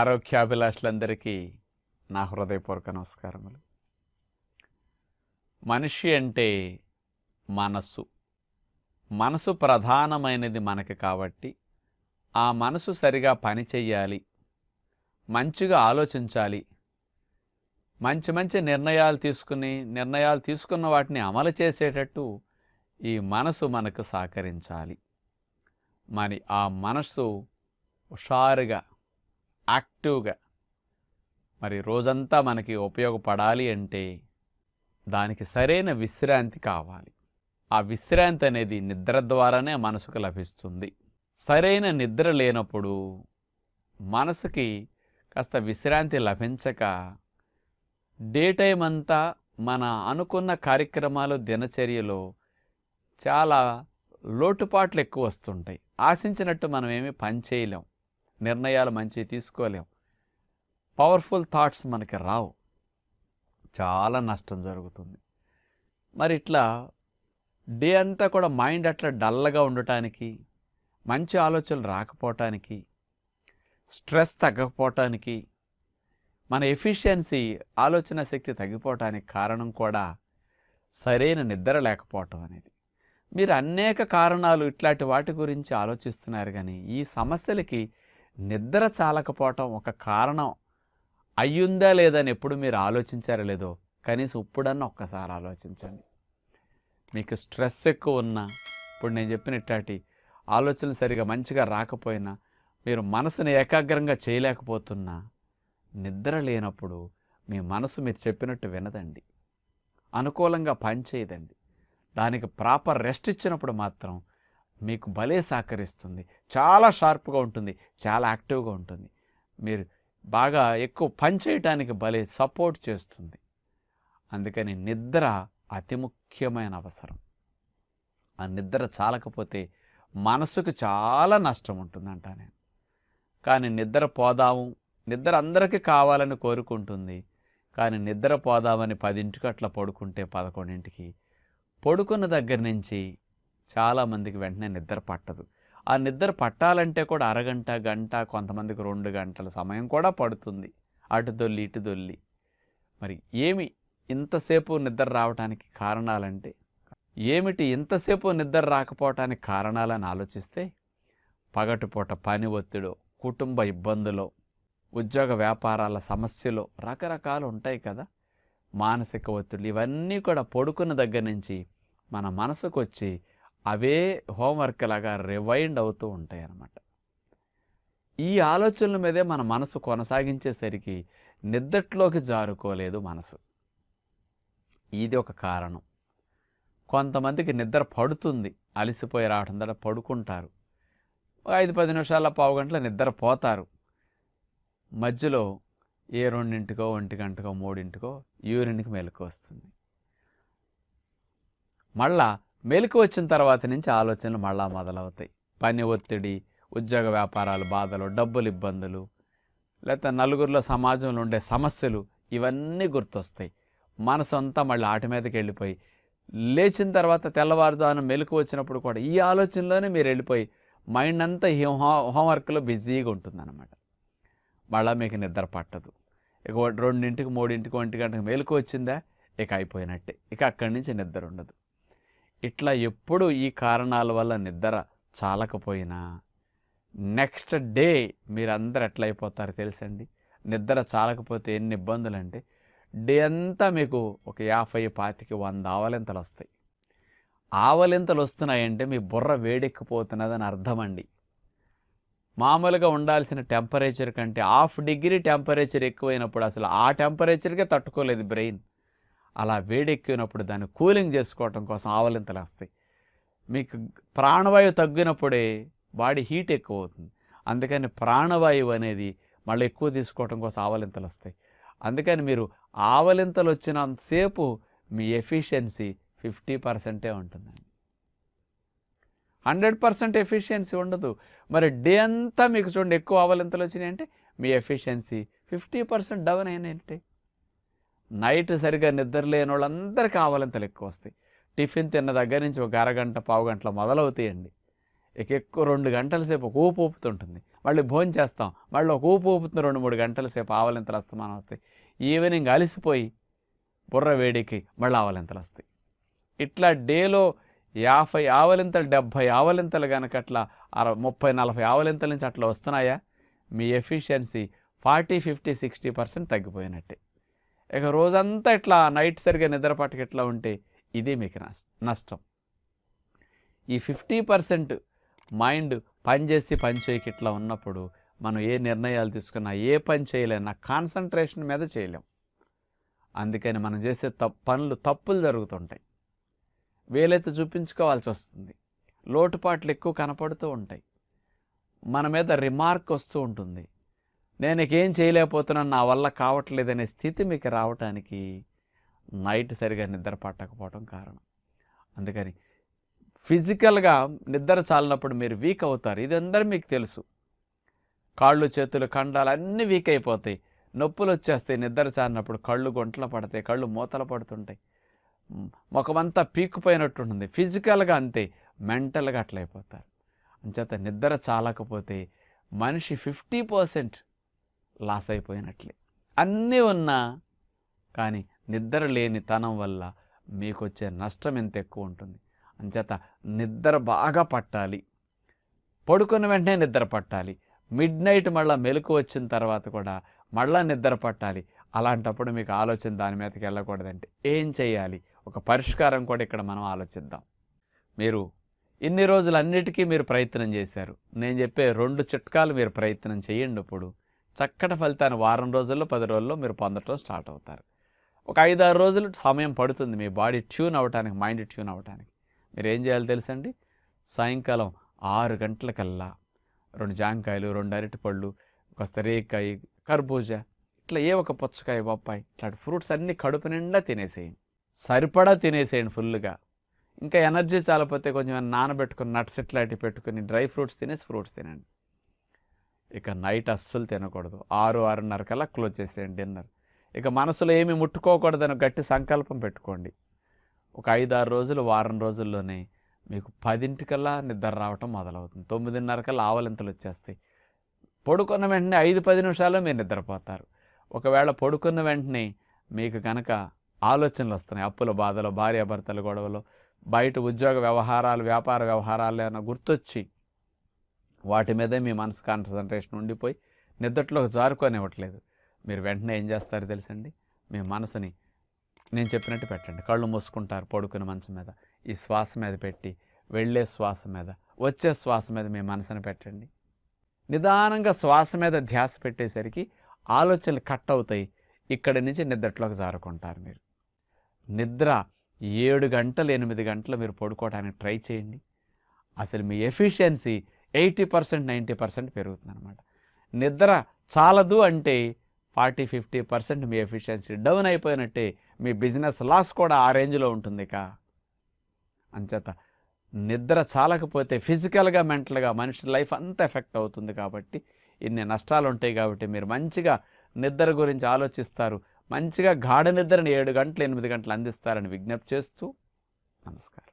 ఆరోగ్యాభిలాషులందరికీ నా హృదయపూర్వక నమస్కారములు మనిషి అంటే మనసు మనసు ప్రధానమైనది మనకి కాబట్టి ఆ మనసు సరిగా పని మంచిగా ఆలోచించాలి మంచి మంచి నిర్ణయాలు తీసుకుని నిర్ణయాలు తీసుకున్న వాటిని అమలు చేసేటట్టు ఈ మనసు మనకు సహకరించాలి మరి ఆ మనసు హుషారుగా యాక్టివ్గా మరి రోజంతా మనకి ఉపయోగపడాలి అంటే దానికి సరైన విశ్రాంతి కావాలి ఆ విశ్రాంతి అనేది నిద్ర ద్వారానే మనసుకు లభిస్తుంది సరైన నిద్ర లేనప్పుడు మనసుకి కాస్త విశ్రాంతి లభించక డే టైం అంతా మన అనుకున్న కార్యక్రమాలు దినచర్యలో చాలా లోటుపాట్లు ఎక్కువ వస్తుంటాయి ఆశించినట్టు మనం ఏమీ పని చేయలేం నిర్ణయాలు మంచివి తీసుకోలేం పవర్ఫుల్ థాట్స్ మనకి రావు చాలా నష్టం జరుగుతుంది మరి ఇట్లా డే అంతా కూడా మైండ్ అట్లా డల్గా ఉండటానికి మంచి ఆలోచనలు రాకపోవటానికి స్ట్రెస్ తగ్గకపోవటానికి మన ఎఫిషియన్సీ ఆలోచన శక్తి తగ్గిపోవటానికి కారణం కూడా సరైన నిద్ర లేకపోవటం అనేది మీరు అనేక కారణాలు ఇట్లాంటి వాటి గురించి ఆలోచిస్తున్నారు కానీ ఈ సమస్యలకి నిద్ర చాలకపోవటం ఒక కారణం అయ్యుందా లేదని ఎప్పుడు మీరు ఆలోచించారో లేదో కనీసం ఇప్పుడన్నా ఒక్కసారి ఆలోచించండి మీకు స్ట్రెస్ ఎక్కువ ఉన్నా ఇప్పుడు నేను చెప్పిన ఇట్లాంటి ఆలోచనలు సరిగా మంచిగా రాకపోయినా మీరు మనసును ఏకాగ్రంగా చేయలేకపోతున్నా నిద్ర లేనప్పుడు మీ మనసు మీరు చెప్పినట్టు వినదండి అనుకూలంగా పనిచేయదండి దానికి ప్రాపర్ రెస్ట్ ఇచ్చినప్పుడు మాత్రం మీకు భలే సహకరిస్తుంది చాలా షార్ప్గా ఉంటుంది చాలా యాక్టివ్గా ఉంటుంది మీరు బాగా ఎక్కువ పని చేయటానికి భలే సపోర్ట్ చేస్తుంది అందుకని నిద్ర అతి ముఖ్యమైన అవసరం ఆ నిద్ర చాలకపోతే మనసుకు చాలా నష్టం ఉంటుందంట నేను కానీ నిద్ర పోదాము నిద్ర అందరికీ కావాలని కోరుకుంటుంది కానీ నిద్ర పోదామని పదింటికి అట్లా పడుకుంటే పదకొండింటికి పడుకున్న దగ్గర నుంచి చాలామందికి వెంటనే నిద్ర పట్టదు ఆ నిద్ర పట్టాలంటే కూడా అరగంట గంట కొంతమందికి రెండు గంటల సమయం కూడా పడుతుంది అటు దొల్లి ఇటు దొల్లి మరి ఏమి ఇంతసేపు నిద్ర రావడానికి కారణాలంటే ఏమిటి ఇంతసేపు నిద్ర రాకపోవటానికి కారణాలని ఆలోచిస్తే పగటిపూట పని ఒత్తిడో కుటుంబ ఇబ్బందులో ఉద్యోగ వ్యాపారాల సమస్యలో రకరకాలు ఉంటాయి కదా మానసిక ఒత్తిడి ఇవన్నీ కూడా పడుకున్న దగ్గర నుంచి మన మనసుకు వచ్చి అవే హోంవర్క్ లాగా రివైండ్ అవుతూ ఉంటాయి అన్నమాట ఈ ఆలోచనల మీదే మన మనసు కొనసాగించేసరికి నిద్దట్లోకి జారుకోలేదు మనసు ఇది ఒక కారణం కొంతమందికి నిద్ర పడుతుంది అలసిపోయి రావడం ద్వారా పడుకుంటారు ఐదు పది నిమిషాల పావు గంటల నిద్ర పోతారు మధ్యలో ఏ రెండింటికో ఒంటి గంటకో మూడింటికో యూరిన్కి మెలకు వస్తుంది మళ్ళా మెలకు వచ్చిన తర్వాత నుంచి ఆలోచనలు మళ్ళా మొదలవుతాయి పని ఒత్తిడి ఉద్యోగ వ్యాపారాలు బాధలు డబ్బులు ఇబ్బందులు లేకపోతే నలుగురిలో సమాజంలో ఉండే సమస్యలు ఇవన్నీ గుర్తొస్తాయి మనసు అంతా మళ్ళీ ఆట మీదకి వెళ్ళిపోయి లేచిన తర్వాత తెల్లవారుజామున మెలకు వచ్చినప్పుడు కూడా ఈ ఆలోచనలోనే మీరు వెళ్ళిపోయి మైండ్ అంతా హోంవర్క్లో బిజీగా ఉంటుందన్నమాట మళ్ళీ మీకు నిద్ర పట్టదు ఇక రెండింటికి మూడింటికి ఒంటి గంటకు మేలుకు వచ్చిందా ఇక అయిపోయినట్టే ఇక అక్కడి నుంచి నిద్ర ఉండదు ఇట్లా ఎప్పుడు ఈ కారణాల వల్ల నిద్ర చాలకపోయినా నెక్స్ట్ డే మీరందరూ ఎట్లయిపోతారు తెలుసండి నిద్ర చాలకపోతే ఎన్ని ఇబ్బందులు అంటే డే అంతా మీకు ఒక యాభై పాతికి వంద ఆవలింతలు వస్తాయి ఆవలింతలు వస్తున్నాయంటే మీ బుర్ర వేడెక్కిపోతున్నదని అర్థమండి మామూలుగా ఉండాల్సిన టెంపరేచర్ కంటే హాఫ్ డిగ్రీ టెంపరేచర్ ఎక్కువైనప్పుడు అసలు ఆ టెంపరేచర్కే తట్టుకోలేదు బ్రెయిన్ అలా వేడెక్కినప్పుడు దాన్ని కూలింగ్ చేసుకోవటం కోసం ఆవలింతలు వస్తాయి మీకు ప్రాణవాయువు తగ్గినప్పుడే బాడీ హీట్ ఎక్కువ అవుతుంది అందుకని ప్రాణవాయువు అనేది మళ్ళీ ఎక్కువ తీసుకోవటం కోసం ఆవలింతలు వస్తాయి అందుకని మీరు ఆవలింతలు వచ్చినంతసేపు మీ ఎఫిషియన్సీ ఫిఫ్టీ పర్సెంటే ఉంటుందండి హండ్రెడ్ పర్సెంట్ ఎఫిషియన్సీ ఉండదు మరి డే అంతా మీకు చూడండి ఎక్కువ ఆవలింతలు వచ్చినాయి అంటే మీ ఎఫిషియన్సీ ఫిఫ్టీ పర్సెంట్ డౌన్ అయినాయంటే నైట్ సరిగా నిద్ర లేని వాళ్ళందరికీ ఆవలింతలు ఎక్కువ వస్తాయి టిఫిన్ తిన్న దగ్గర నుంచి ఒక అరగంట పావు గంటల మొదలవుతాయండి ఇక ఎక్కువ రెండు గంటల సేపు ఒక ఊపు ఊపుతుంటుంది మళ్ళీ భోజనం చేస్తాం మళ్ళీ ఒక ఊపు ఊపుతున్న రెండు మూడు గంటల సేపు ఆవలింతలు అస్తమానం వస్తాయి ఈవినింగ్ అలసిపోయి బుర్ర వేడికి మళ్ళీ ఆవలింతలు వస్తాయి ఇట్లా డేలో యాభై ఆవలింతలు డెబ్భై ఆవలింతలు కనుక అట్లా అర ముప్పై నలభై ఆవలింతల నుంచి అట్లా వస్తున్నాయా మీ efficiency forty fifty sixty percent తగ్గిపోయినట్టే ఇక రోజంతా ఇట్లా నైట్ సరిగా నిద్రపాటికి ఎట్లా ఇట్లా ఉంటే ఇదే మీకు నష్టం ఈ ఫిఫ్టీ పర్సెంట్ మైండ్ పనిచేసి పని చేయకి ఇట్లా ఉన్నప్పుడు మనం ఏ నిర్ణయాలు తీసుకున్నా ఏ పని చేయలేము నా కాన్సన్ట్రేషన్ మీద చేయలేం అందుకని మనం చేసే తప్ పనులు తప్పులు జరుగుతుంటాయి వేలైతే చూపించుకోవాల్సి వస్తుంది లోటుపాట్లు ఎక్కువ కనపడుతూ ఉంటాయి మన మీద రిమార్క్ వస్తూ ఉంటుంది నేను ఏం చేయలేకపోతున్నాను నా వల్ల కావట్లేదనే స్థితి మీకు రావటానికి నైట్ సరిగా నిద్ర పట్టకపోవడం కారణం అందుకని ఫిజికల్గా నిద్ర చాలినప్పుడు మీరు వీక్ అవుతారు ఇది అందరూ మీకు తెలుసు కాళ్ళు చేతులు కండాలు అన్నీ వీక్ అయిపోతాయి నొప్పులు వచ్చేస్తాయి నిద్ర చాలినప్పుడు కళ్ళు గుంటలు పడతాయి కళ్ళు మూతలు పడుతుంటాయి ముఖమంతా ఉంటుంది ఫిజికల్గా అంతే మెంటల్గా అట్లయిపోతారు అంచేత నిద్ర చాలకపోతే మనిషి ఫిఫ్టీ పర్సెంట్ లాస్ అయిపోయినట్లే అన్నీ ఉన్నా కానీ నిద్ర లేని తనం వల్ల మీకు వచ్చే నష్టం ఎంత ఎక్కువ ఉంటుంది అంచేత నిద్ర బాగా పట్టాలి పడుకున్న వెంటనే నిద్ర పట్టాలి మిడ్ నైట్ మళ్ళీ మెలకు వచ్చిన తర్వాత కూడా మళ్ళీ నిద్ర పట్టాలి అలాంటప్పుడు మీకు ఆలోచన దాని మీదకి వెళ్ళకూడదంటే ఏం చేయాలి ఒక పరిష్కారం కూడా ఇక్కడ మనం ఆలోచిద్దాం మీరు ఇన్ని రోజులు అన్నిటికీ మీరు ప్రయత్నం చేశారు నేను చెప్పే రెండు చిట్కాలు మీరు ప్రయత్నం చేయండి ఇప్పుడు చక్కటి ఫలితాన్ని వారం రోజుల్లో పది రోజుల్లో మీరు పొందటం స్టార్ట్ అవుతారు ఒక ఐదారు రోజులు సమయం పడుతుంది మీ బాడీ ట్యూన్ అవ్వటానికి మైండ్ ట్యూన్ అవ్వటానికి మీరు ఏం చేయాలి తెలుసండి సాయంకాలం ఆరు గంటలకల్లా రెండు జాంకాయలు రెండు అరటిపళ్ళు ఒక స్త్రీకాయ కర్బూజా ఇట్లా ఏ ఒక పుచ్చకాయ బొప్పాయి ఇట్లాంటి ఫ్రూట్స్ అన్నీ కడుపు నిండా తినేసేయండి సరిపడా తినేసేయండి ఫుల్గా ఇంకా ఎనర్జీ చాలపోతే కొంచెం నానబెట్టుకుని నట్స్ ఇట్లాంటివి పెట్టుకుని డ్రై ఫ్రూట్స్ తినేసి ఫ్రూట్స్ తినండి ఇక నైట్ అస్సలు తినకూడదు ఆరు ఆరున్నర కల్లా క్లోజ్ చేసేయండి డిన్నర్ ఇక మనసులో ఏమి ముట్టుకోకూడదని గట్టి సంకల్పం పెట్టుకోండి ఒక ఐదు ఆరు రోజులు వారం రోజుల్లోనే మీకు పదింటికల్లా నిద్ర రావటం మొదలవుతుంది తొమ్మిదిన్నర కల్లా ఆవలింతలు వచ్చేస్తాయి పడుకున్న వెంటనే ఐదు పది నిమిషాలు మీరు నిద్రపోతారు ఒకవేళ పడుకున్న వెంటనే మీకు కనుక ఆలోచనలు వస్తున్నాయి అప్పుల బాధలో భార్యాభర్తల గొడవలు బయట ఉద్యోగ వ్యవహారాలు వ్యాపార వ్యవహారాలు ఏమైనా గుర్తొచ్చి వాటి మీదే మీ మనసు కాన్సన్ట్రేషన్ ఉండిపోయి నిద్రలో జారుకోనివ్వట్లేదు మీరు వెంటనే ఏం చేస్తారు తెలుసండి మీ మనసుని నేను చెప్పినట్టు పెట్టండి కళ్ళు మూసుకుంటారు పడుకున్న మనసు మీద ఈ శ్వాస మీద పెట్టి వెళ్ళే శ్వాస మీద వచ్చే శ్వాస మీద మీ మనసుని పెట్టండి నిదానంగా శ్వాస మీద ధ్యాస పెట్టేసరికి ఆలోచనలు కట్ అవుతాయి ఇక్కడి నుంచి నిద్రలోకి జారుకుంటారు మీరు నిద్ర ఏడు గంటలు ఎనిమిది గంటలు మీరు పడుకోవడానికి ట్రై చేయండి అసలు మీ efficiency eighty percent ninety percent పెరుగుతుంది అనమాట నిద్ర చాలదు అంటే ఫార్టీ ఫిఫ్టీ పర్సెంట్ మీ ఎఫిషియన్సీ డౌన్ అయిపోయినట్టే మీ బిజినెస్ లాస్ కూడా ఆ రేంజ్లో ఉంటుంది ఇక అంచేత నిద్ర చాలకపోతే ఫిజికల్గా మెంటల్గా మనిషి లైఫ్ అంతా ఎఫెక్ట్ అవుతుంది కాబట్టి ఇన్ని నష్టాలు ఉంటాయి కాబట్టి మీరు మంచిగా నిద్ర గురించి ఆలోచిస్తారు మంచిగా గాఢ నిద్రని ఏడు గంటలు ఎనిమిది గంటలు అందిస్తారని విజ్ఞప్తి చేస్తూ నమస్కారం